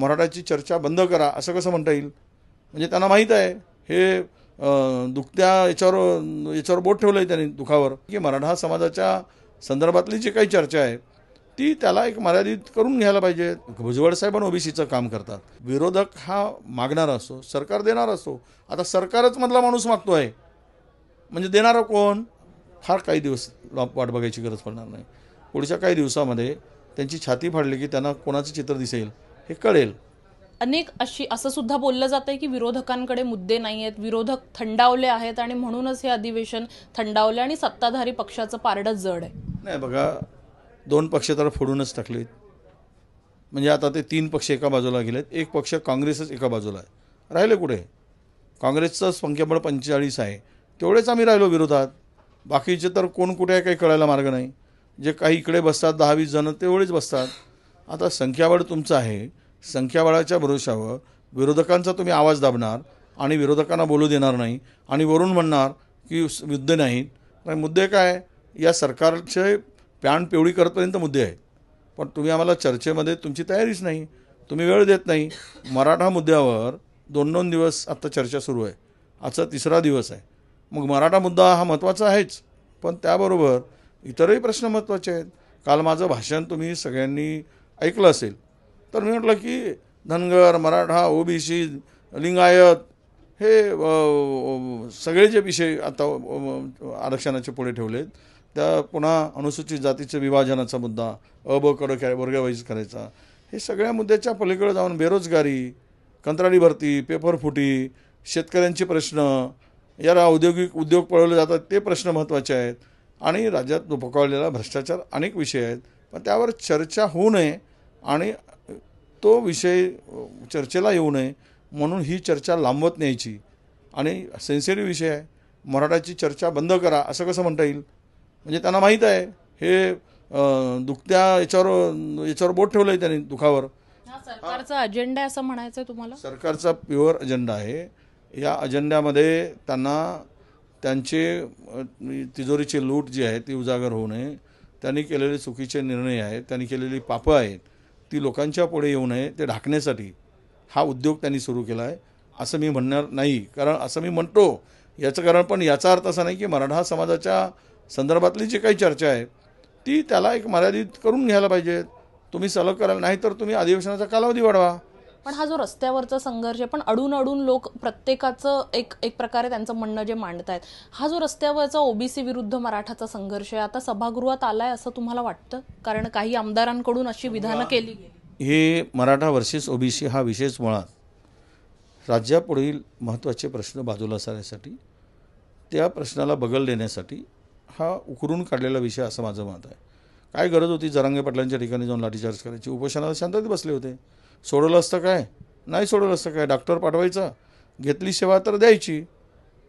मराठाची चर्चा बंद करा असं कसं म्हणता येईल म्हणजे त्यांना माहीत आहे हे दुखत्या याच्यावर याच्यावर बोट ठेवलं आहे त्यांनी दुखावर की मराठा समाजाच्या संदर्भातली जी काही चर्चा आहे ती त्याला एक मर्यादित करून घ्यायला पाहिजे भुजबळ साहेबांना ओबीसीचं काम करतात विरोधक हा मागणारा असो सरकार देणारा असो आता सरकारच मधला माणूस मागतो आहे म्हणजे देणारा कोण फार काही दिवस वाट बघायची गरज पडणार नाही पुढच्या काही दिवसामध्ये त्यांची छाती फाडली की त्यांना कोणाचं चित्र दिसेल हे कळेल अनेक अशी असं सुद्धा बोललं जात आहे की विरोधकांकडे मुद्दे नाही आहेत विरोधक थंडावले आहेत आणि म्हणूनच हे अधिवेशन थंडावले आणि सत्ताधारी पक्षाचं पारडं जड आहे नाही बघा दोन पक्ष तर फोडूनच टाकलेत म्हणजे आता ते तीन पक्ष एका बाजूला गेलेत एक पक्ष काँग्रेसच एका बाजूला आहे राहिले कुठे काँग्रेसचं संख्याबळ पंचेचाळीस आहे तेवढेच आम्ही राहिलो विरोधात बाकीचे तर कोण कुठे काही कळायला मार्ग नाही जे काही इकडे बसतात दहावीस जण जणं तेवढेच बसतात आता संख्याबळ तुमचं आहे संख्याबळाच्या भरोशावर विरोधकांचा तुम्ही आवाज दाबणार आणि विरोधकांना बोलू देणार नाही आणि वरून म्हणणार की युद्ध नाही मुद्दे काय या सरकारचे प्याण पिवळी करतपर्यंत मुद्दे आहेत पण तुम्ही आम्हाला चर्चेमध्ये तुमची तयारीच नाही तुम्ही वेळ देत नाही मराठा मुद्द्यावर दोन दोन दिवस आत्ता चर्चा सुरू आहे आजचा तिसरा दिवस आहे मग मराठा मुद्दा हा महत्त्वाचा आहेच पण त्याबरोबर इतरही प्रश्न महत्त्वाचे आहेत काल माझं भाषण तुम्ही सगळ्यांनी ऐकलं असेल तर मी म्हटलं की धनगर मराठा ओबीसी लिंगायत हे सगळे जे विषय आता आरक्षणाचे पुढे ठेवलेत त्या पुन्हा अनुसूचित जातीचं विभाजनाचा मुद्दा अ काय वर्गवाईज करायचा हे सगळ्या मुद्द्याच्या पलीकडे जाऊन बेरोजगारी कंत्राटी भरती पेपर फुटी शेतकऱ्यांचे प्रश्न याला औद्योगिक उद्योग पळवले जातात ते प्रश्न महत्त्वाचे आहेत आणि राज्यात भोकावलेला भ्रष्टाचार अनेक विषय आहेत पण त्यावर चर्चा होऊ नये आणि तो विषय चर्चेला येऊ नये म्हणून ही चर्चा लांबवत न्यायची आणि सेन्सिटिव्ह विषय आहे मराठाची चर्चा बंद करा असं कसं म्हणता येईल म्हणजे त्यांना माहीत आहे हे दुखत्या याच्यावर याच्यावर बोट ठेवलं आहे त्यांनी दुखावर सरकारचा अजेंडा असं म्हणायचं तुम्हाला सरकारचा प्युअर अजेंडा आहे या अजेंड्यामध्ये त्यांना त्यांचे तिजोरीचे लूट जी आहे ती उजागर होऊ नये त्यांनी केलेले चुकीचे निर्णय आहेत त्यांनी केलेली पापं आहेत ती लोकांच्या पुढे येऊ नये ते ढाकण्यासाठी हा उद्योग त्यांनी सुरू केला आहे असं मी म्हणणार नाही कारण असं मी म्हणतो याचं कारण पण याचा अर्थ असा नाही की मराठा समाजाच्या संदर्भातली जी काही चर्चा आहे ती त्याला एक मर्यादित करून घ्यायला पाहिजे तुम्ही सलग कराल नाही तर तुम्ही अधिवेशनाचा कालावधी वाढवा पण हा जो रस्त्यावरचा संघर्ष पण अडून अडून लोक प्रत्येकाचं एक एक प्रकारे त्यांचं म्हणणं जे मांडतायत हा जो रस्त्यावरचा ओबीसी विरुद्ध मराठाचा संघर्ष आहे आता सभागृहात आलाय असं तुम्हाला वाटतं कारण काही आमदारांकडून अशी विधानं केली हे मराठा वर्सेस ओबीसी हा विशेष मुळात राज्यापुढील महत्त्वाचे प्रश्न बाजूला सारण्यासाठी त्या प्रश्नाला बगल देण्यासाठी हा उकरून काढलेला विषय असं माझं मत आहे काय गरज होती जरांगे पाटलांच्या ठिकाणी जाऊन लाठीचार्ज करायची उपोषणाला शांततेत बसले होते सोडवलं असतं काय नाही सोडवलं असतं काय डॉक्टर पाठवायचा घेतली सेवा तर द्यायची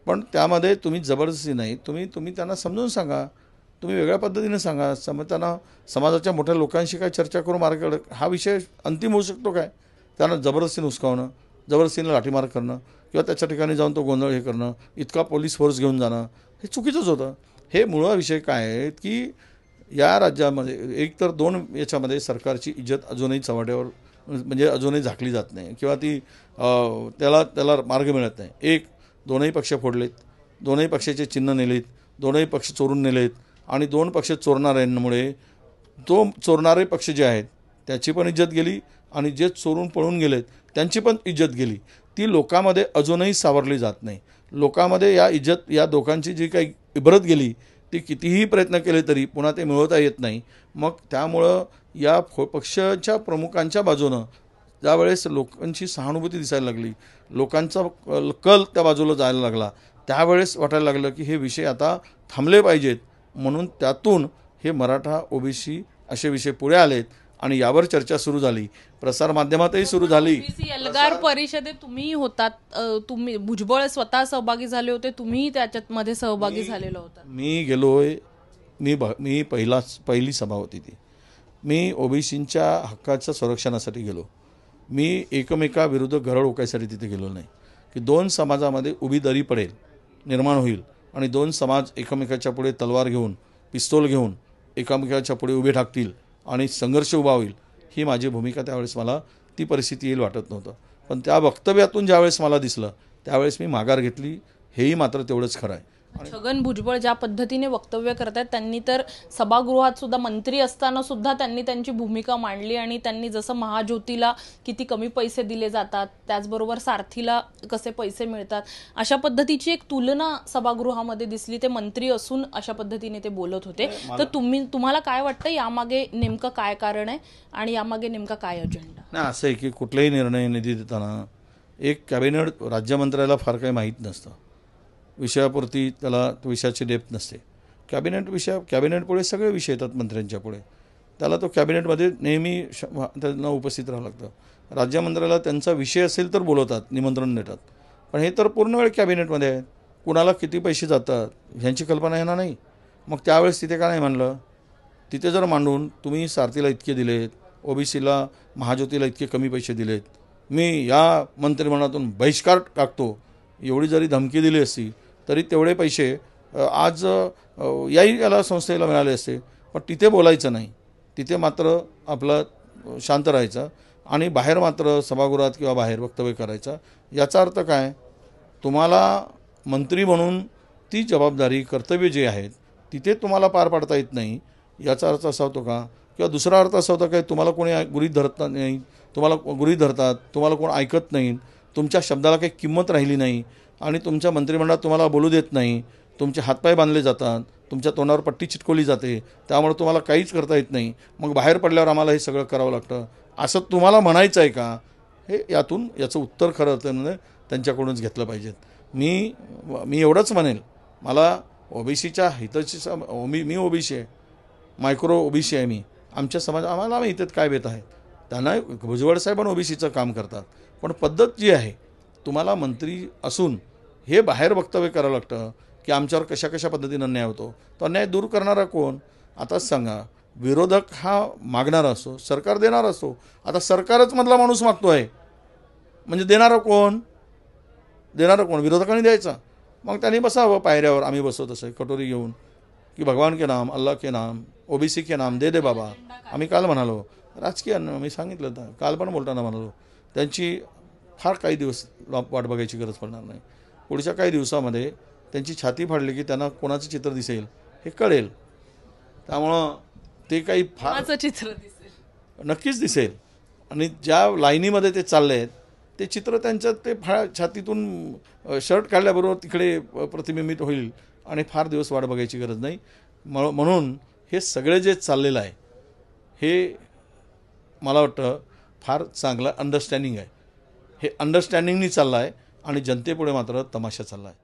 पण त्यामध्ये तुम्ही जबरदस्ती नाही तुम्ही तुम्ही त्यांना समजून सांगा तुम्ही वेगळ्या पद्धतीने सांगा सम त्यांना समाजाच्या मोठ्या लोकांशी काय चर्चा करून मार्ग हा विषय अंतिम होऊ शकतो काय त्यांना जबरदस्तीने हुसकावणं जबरदस्तीने लाठीमार करणं किंवा त्याच्या ठिकाणी जाऊन तो गोंधळ हे करणं इतका पोलीस फोर्स घेऊन जाणं हे चुकीचंच होतं हे मूळ विषय काय आहेत की या राज्यामध्ये एकतर दोन याच्यामध्ये सरकारची इज्जत अजूनही चव्हाट्यावर म्हणजे अजूनही झाकली जात नाही किंवा ती त्याला त्याला मार्ग मिळत नाही एक दोनही पक्ष फोडलेत दोनही पक्षाचे चिन्ह नेलेत दोनही पक्ष चोरून नेलेत आणि दोन पक्ष चोरणाऱ्यांमुळे तो चोरणारे पक्ष जे आहेत त्याची पण इज्जत गेली आणि जे चोरून पळून गेलेत त्यांची पण इज्जत गेली ती लोकांमध्ये अजूनही सावरली जात नाही लोकांमध्ये या इज्जत या दोघांची जी काही इबरत गेली ते कितीही प्रयत्न केले तरी पुन्हा ते मिळवता येत नाही मग त्यामुळं या फो पक्षाच्या प्रमुखांच्या बाजूनं ज्यावेळेस लोकांची सहानुभूती दिसायला लागली लोकांचा कल त्या बाजूला जायला लागला त्यावेळेस वाटायला लागलं की हे विषय आता थांबले पाहिजेत म्हणून त्यातून हे मराठा ओबीसी असे विषय पुढे आलेत आणि यावर चर्चा सुरू झाली प्रसारमाध्यमातही सुरू झाली एल्गार परिषदेत तुम्ही होतात तुम्ही भुजबळ स्वतः सहभागी झाले होते तुम्ही त्याच्यात मध्ये सहभागी झालेला होता मी गेलोय मी मी पहिला पहिली सभा होती ती मी ओबीसींच्या हक्काच्या संरक्षणासाठी गेलो मी एकमेकाविरुद्ध घरड ओकायसाठी तिथे गेलो नाही की दोन समाजामध्ये उभी दरी पडेल निर्माण होईल आणि दोन समाज एकमेकाच्या पुढे तलवार घेऊन पिस्तोल घेऊन एकमेकाच्या पुढे उभे ठाकतील आणि संघर्ष उभा होईल ही माझी भूमिका त्यावेळेस मला ती परिस्थिती येईल वाटत नव्हतं पण त्या वक्तव्यातून ज्यावेळेस मला दिसलं त्यावेळेस मी माघार घेतली हेही मात्र तेवढंच खरं आहे छगन भुजबळ ज्या पद्धतीने वक्तव्य करतात त्यांनी तर सभागृहात सुद्धा मंत्री असताना सुद्धा त्यांनी त्यांची भूमिका मांडली आणि त्यांनी जसं महाज्योतीला किती कमी पैसे दिले जातात त्याचबरोबर सारथीला कसे पैसे मिळतात अशा पद्धतीची एक तुलना सभागृहामध्ये दिसली ते मंत्री असून अशा पद्धतीने ते बोलत होते तर तुम्ही तुम्हाला काय वाटतं यामागे नेमकं काय कारण आहे आणि यामागे नेमका काय अजेंडा नाही असं आहे की कुठलाही निर्णय निधी देताना एक कॅबिनेट राज्यमंत्र्याला फार काही माहीत नसतं विषयापुरती त्याला विषयाची डेप्थ नसते कॅबिनेट विषय कॅबिनेटपुढे सगळे विषय येतात मंत्र्यांच्या पुढे त्याला तो कॅबिनेटमध्ये नेहमी त्यांना उपस्थित राहावं लागतं राज्यमंत्र्याला त्यांचा विषय असेल तर बोलवतात निमंत्रण देतात पण हे तर पूर्ण वेळ कॅबिनेटमध्ये आहेत कुणाला किती पैसे जातात ह्यांची कल्पना येणार नाही मग त्यावेळेस तिथे का नाही मानलं तिथे जर मांडून तुम्ही सारथीला इतके दिलेत ओबीसीला महाज्योतीला इतके कमी पैसे दिलेत मी या मंत्रिमंडळातून बहिष्कार टाकतो एवढी जरी धमकी दिली असती तरी तेवढे पैसे आज याही याला संस्थेला मिळाले असते पण तिथे बोलायचं नाही तिथे मात्र आपलं शांत राहायचं आणि बाहेर मात्र सभागृहात किंवा बाहेर वक्तव्य करायचं याचा अर्थ काय तुम्हाला मंत्री म्हणून ती जबाबदारी कर्तव्य जे आहेत तिथे तुम्हाला पार पाडता येत नाही याचा अर्थ असा होतो का किंवा दुसरा अर्थ असा होता काय तुम्हाला कोणी गुरीत धरत नाही तुम्हाला गुरीत धरतात तुम्हाला कोण ऐकत नाही तुमच्या शब्दाला काही किंमत राहिली नाही आणि तुमच्या मंत्रिमंडळात तुम्हाला बोलू देत नाही तुमचे हातपाय बांधले जातात तुमच्या तोंडावर पट्टी चिटकवली जाते त्यामुळे तुम्हाला काहीच करता येत नाही मग बाहेर पडल्यावर आम्हाला हे सगळं करावं लागतं असं तुम्हाला म्हणायचं आहे का हे यातून याचं उत्तर खरं तर त्यांच्याकडूनच घेतलं पाहिजेत मी मी एवढंच म्हणेल मला ओबीसीच्या हितशीचा मी मी ओबीसी आहे मायक्रो ओबीसी आहे मी आमच्या समाज आम्हाला आम्ही हितेत काय भेत आहे त्यांना भुजबळ पण ओबीसीचं काम करतात पण पद्धत जी आहे तुम्हाला मंत्री असून हे बाहेर वक्तव्य करावं लागतं की आमच्यावर कशा कशा पद्धतीनं अन्याय होतो तो अन्याय दूर करणारा कोण आता सांगा विरोधक हा मागणारा असो सरकार देणारा असो आता सरकारच मधला माणूस मागतो आहे म्हणजे देणारा कोण देणारा कोण विरोधकांनी द्यायचा मग त्यांनी बसावं पायऱ्यावर आम्ही बसवत तसे कटोरी घेऊन की भगवान के नाम अल्लाह के नाम ओबीसी के नाम दे दे बाबा आम्ही काल म्हणालो राजकीय अन्न मी सांगितलं होतं काल पण बोलताना म्हणालो त्यांची फार काही दिवस वाट बघायची गरज पडणार नाही पुढच्या काही दिवसामध्ये त्यांची छाती फाडली की त्यांना कोणाचं चित्र दिसेल हे कळेल त्यामुळं ते काही फार चित्र नक्कीच दिसेल आणि ज्या लाईनीमध्ये ते चालले आहेत ते चित्र त्यांच्या ते फा छातीतून शर्ट काढल्याबरोबर तिकडे प्रतिबिंबित होईल आणि फार दिवस वाट बघायची गरज नाही म्हणून हे सगळे जे चाललेलं आहे हे मला वाटतं फार चांगलं अंडरस्टँडिंग आहे हे अंडरस्टँडिंगनी चाललं आहे आणि जनतेपुढे मात्र तमाशा चालला आहे